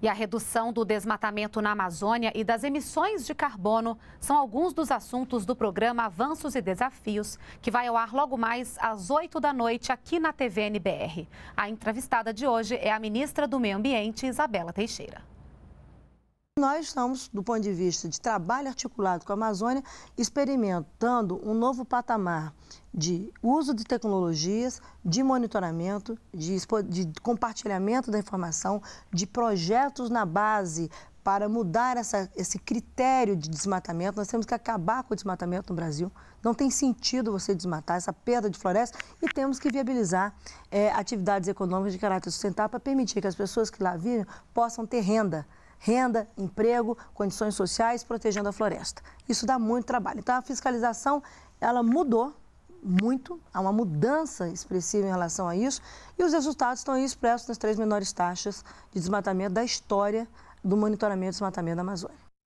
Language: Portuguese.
E a redução do desmatamento na Amazônia e das emissões de carbono são alguns dos assuntos do programa Avanços e Desafios, que vai ao ar logo mais às 8 da noite aqui na TVNBR. A entrevistada de hoje é a ministra do Meio Ambiente, Isabela Teixeira. Nós estamos, do ponto de vista de trabalho articulado com a Amazônia, experimentando um novo patamar de uso de tecnologias, de monitoramento, de, de compartilhamento da informação, de projetos na base para mudar essa, esse critério de desmatamento. Nós temos que acabar com o desmatamento no Brasil. Não tem sentido você desmatar essa perda de floresta e temos que viabilizar é, atividades econômicas de caráter sustentável para permitir que as pessoas que lá vivem possam ter renda renda, emprego, condições sociais, protegendo a floresta. Isso dá muito trabalho. Então a fiscalização ela mudou muito, há uma mudança expressiva em relação a isso, e os resultados estão aí expressos nas três menores taxas de desmatamento da história do monitoramento do desmatamento da Amazônia.